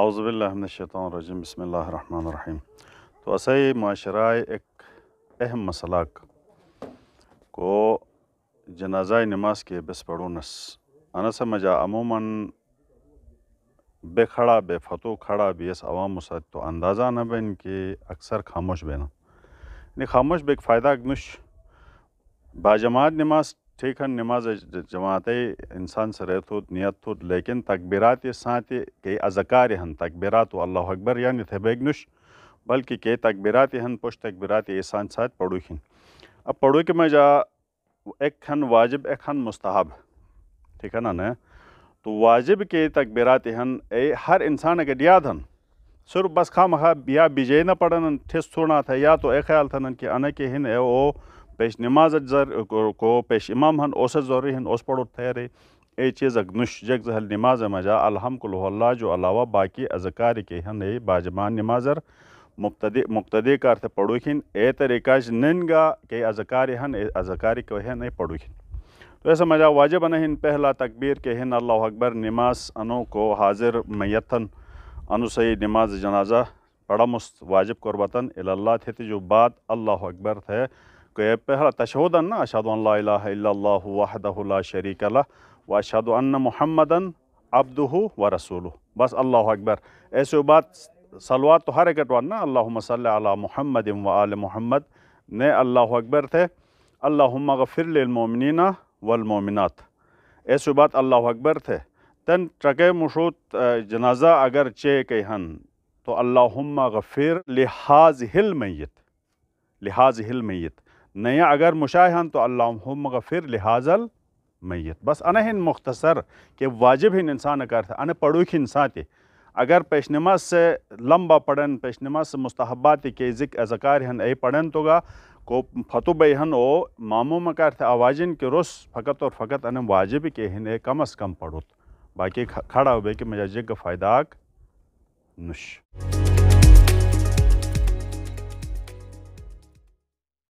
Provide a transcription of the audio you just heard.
اعوذ باللہ من الشیطان الرجیم بسم اللہ الرحمن الرحیم تو اسی معاشرہ ایک اہم مسئلہ کو جنازہ نماز کے بس پڑونس سمجھا عموماً بے کھڑا بے فتو کھڑا اس عوام سات تو اندازہ نہ بین کہ اکثر خاموش بینا یعنی خاموش ایک فائدہ نش باجماعت نماز ٹھیک ہے نماز جماعت انسان سے رے نیت نیت لیکن تقبیرات سات کئی اذکار ہن تقبیرات و اللہ اکبر یعنی تھے بیگ نش بلکہ ہن تقبیرات تکبیرات تقبیرات ساتھ پڑھو ہن اب کہ میں جا ایک واجب ایک ہن مستحب ٹھیک ہے نا تو واجب کے تقبیرات ہر انسان اگر ہن صرف بس مخواہ یا بجے نہ پڑھن ٹھس تھوڑا تھا یا تو اے خیال تھا کہ ہن اے او پیش نماز ذر کو پیش امام ہن اوسط ضروری ہن پڑھو تھے تھیرے اے چیز اگ نش جگ زہل نماز مجا کلو اللہ جو علاوہ باقی اذکار کے ہن اے باجمان نمازر مبتدی مقتدی کار تھے پڑھوکھن اے طریقہ ننگا کے گا کہ اذکار ہن اے ازکار کو ہے نے پڑھوکھن تو ایسا مجا واجب ہن پہلا تکبیر کے ہن اللہ اکبر نماز انو کو حاضر میتن انو سی نماز جنازہ پڑا مست واجب قربتن اللہ تھے جو بات اللہ اکبر تھے પહેલા તશહોદન અશહદ લા ઇલાહ ઇલ્લાહ વાહદહુ લા શરીક અલ્લાહ વાશહદ અન્ન મુહમ્મદન અબ્દુહુ વ રસૂલુ બસ અલ્લાહ અકબર એસો બાત સલવાત તો હર એક ના અલ્લાહુમ સલ્લ અલા મુહમ્મદ વ આલ મુહમ્મદ ને અલ્લાહ અકબર થે અલ્લાહુમ ગફિર લિલ મોમિનીના વલ મોમિનાત એસો બાત અલ્લાહ અકબર થે تن ترکه مشوت جنازه اگر چه که هن تو اللهم غفر لحاظ هل میت لحاظ هل میت نیا اگر مشاہن تو اللہ مغفر لحاظل میت بس ان مختصر کہ واجب ہن انسان کر تھا ان پڑھوکھ انسان تے اگر پیش نماز سے لمبا پڑن پیش نماز سے مستحبات کے ذکر ازکار ہن اے تو گا کو فتو بے ہن او مامو مکار تھا آواجن کے رس فقط اور فقط ان واجب کہ ہن اے کم از کم پڑھو باقی کھڑا ہو بے کہ کے فائدہ فائداک نش